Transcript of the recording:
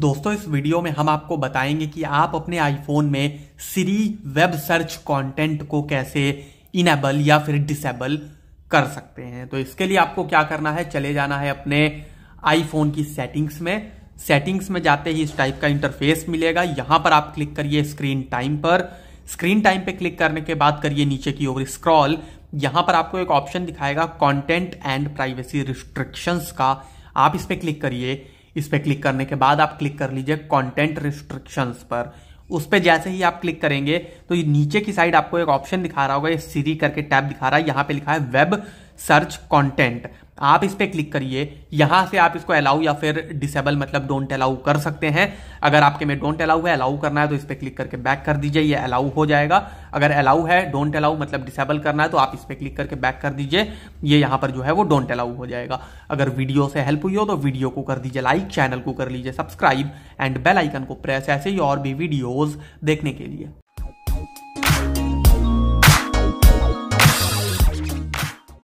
दोस्तों इस वीडियो में हम आपको बताएंगे कि आप अपने आईफोन में सीरी वेब सर्च कंटेंट को कैसे इनेबल या फिर डिसेबल कर सकते हैं तो इसके लिए आपको क्या करना है चले जाना है अपने आईफोन की सेटिंग्स में सेटिंग्स में जाते ही इस टाइप का इंटरफेस मिलेगा यहां पर आप क्लिक करिए स्क्रीन टाइम पर स्क्रीन टाइम पे क्लिक करने के बाद करिए नीचे की ओर स्क्रॉल यहां पर आपको एक ऑप्शन दिखाएगा कंटेंट एंड प्राइवेसी रिस्ट्रिक्शंस का आप इस पर क्लिक करिए इस पर क्लिक करने के बाद आप क्लिक कर लीजिए कंटेंट रिस्ट्रिक्शंस पर उस पर जैसे ही आप क्लिक करेंगे तो ये नीचे की साइड आपको एक ऑप्शन दिखा रहा होगा ये सीरी करके टैब दिखा रहा है यहाँ पे लिखा है वेब सर्च कंटेंट आप इस पर क्लिक करिए यहां से आप इसको अलाउ या फिर डिसेबल मतलब डोंट अलाउ कर सकते हैं अगर आपके में डोंट अलाउ है अलाउ करना है तो इस पर क्लिक करके बैक कर दीजिए ये अलाउ हो जाएगा अगर अलाउ है डोंट अलाउ मतलब डिसेबल करना है तो आप इस पर क्लिक करके बैक कर दीजिए ये यहां पर जो है वो डोंट अलाउ हो जाएगा अगर वीडियो से हेल्प हुई हो तो वीडियो को कर दीजिए लाइक चैनल को कर लीजिए सब्सक्राइब एंड बेलाइकन को प्रेस ऐसे ही और भी वीडियोज देखने के लिए